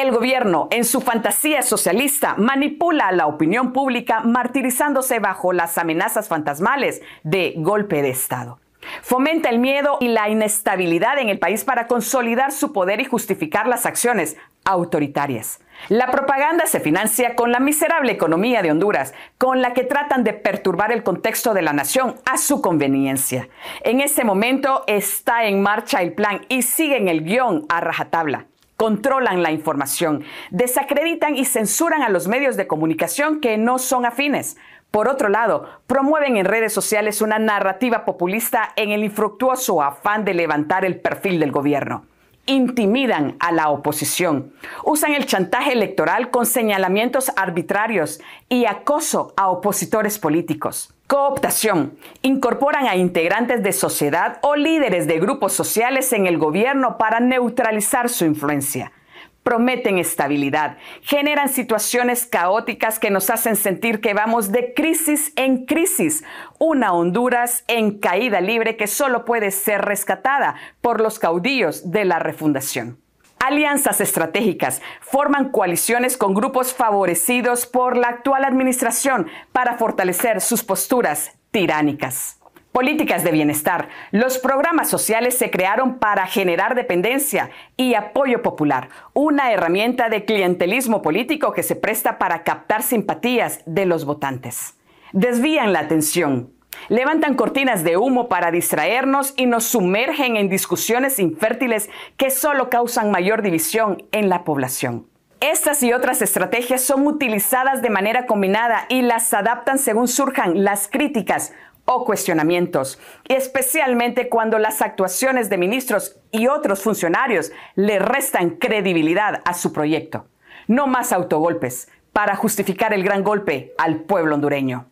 El gobierno, en su fantasía socialista, manipula la opinión pública martirizándose bajo las amenazas fantasmales de golpe de Estado. Fomenta el miedo y la inestabilidad en el país para consolidar su poder y justificar las acciones autoritarias. La propaganda se financia con la miserable economía de Honduras, con la que tratan de perturbar el contexto de la nación a su conveniencia. En este momento está en marcha el plan y siguen el guión a rajatabla controlan la información, desacreditan y censuran a los medios de comunicación que no son afines. Por otro lado, promueven en redes sociales una narrativa populista en el infructuoso afán de levantar el perfil del gobierno intimidan a la oposición, usan el chantaje electoral con señalamientos arbitrarios y acoso a opositores políticos. Cooptación. Incorporan a integrantes de sociedad o líderes de grupos sociales en el gobierno para neutralizar su influencia. Prometen estabilidad, generan situaciones caóticas que nos hacen sentir que vamos de crisis en crisis, una Honduras en caída libre que solo puede ser rescatada por los caudillos de la refundación. Alianzas estratégicas forman coaliciones con grupos favorecidos por la actual administración para fortalecer sus posturas tiránicas. Políticas de bienestar. Los programas sociales se crearon para generar dependencia y apoyo popular, una herramienta de clientelismo político que se presta para captar simpatías de los votantes. Desvían la atención, Levantan cortinas de humo para distraernos y nos sumergen en discusiones infértiles que solo causan mayor división en la población. Estas y otras estrategias son utilizadas de manera combinada y las adaptan según surjan las críticas o cuestionamientos, especialmente cuando las actuaciones de ministros y otros funcionarios le restan credibilidad a su proyecto. No más autogolpes para justificar el gran golpe al pueblo hondureño.